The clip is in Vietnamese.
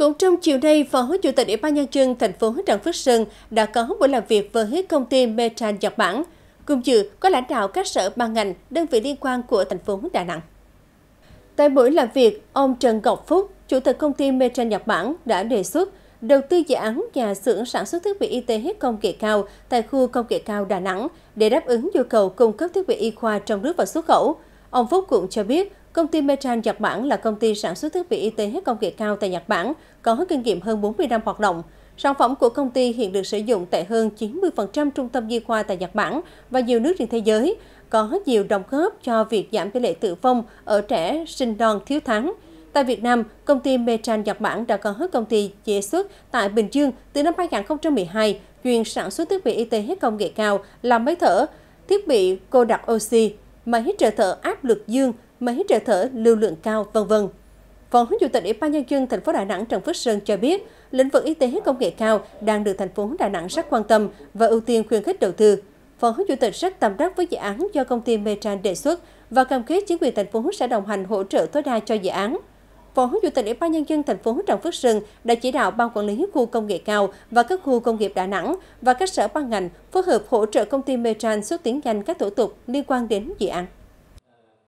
Cũng trong chiều nay, Phó Chủ tịch Ủy ban Nhân dân thành phố Trần Phước Sơn đã có buổi làm việc với công ty Metran Nhật Bản. Cùng dự có lãnh đạo các sở ban ngành, đơn vị liên quan của thành phố Đà Nẵng. Tại buổi làm việc, ông Trần Ngọc Phúc, Chủ tịch công ty Metran Nhật Bản đã đề xuất đầu tư dự án nhà xưởng sản xuất thiết bị y tế công nghệ cao tại khu công nghệ cao Đà Nẵng để đáp ứng nhu cầu cung cấp thiết bị y khoa trong nước và xuất khẩu. Ông Phúc cũng cho biết, Công ty Metran Nhật Bản là công ty sản xuất thiết bị y tế công nghệ cao tại Nhật Bản, có kinh nghiệm hơn 40 năm hoạt động. Sản phẩm của công ty hiện được sử dụng tại hơn 90% trung tâm y khoa tại Nhật Bản và nhiều nước trên thế giới, có nhiều đồng góp cho việc giảm tỷ lệ tử vong ở trẻ sinh non thiếu tháng. Tại Việt Nam, công ty Metran Nhật Bản đã có công ty chế xuất tại Bình Dương từ năm 2012, chuyên sản xuất thiết bị y tế công nghệ cao, làm máy thở, thiết bị cô đặc oxy, máy trợ thở áp lực dương, máy trợ thở lưu lượng cao, vân vân. Phó Chủ tịch Ủy ban Nhân dân thành phố Đà Nẵng Trần Phước Sơn cho biết, lĩnh vực y tế công nghệ cao đang được thành phố Đà Nẵng rất quan tâm và ưu tiên khuyến khích đầu tư. Phó Chủ tịch rất tâm đắc với dự án do công ty Metran đề xuất và cam kết chính quyền thành phố sẽ đồng hành hỗ trợ tối đa cho dự án. Phó Chủ tịch Ủy ban nhân dân thành phố Trần Phước Sơn đã chỉ đạo ban quản lý khu công nghệ cao và các khu công nghiệp Đà Nẵng và các sở ban ngành phối hợp hỗ trợ công ty Metran xuất tiến nhanh các thủ tục liên quan đến dự án.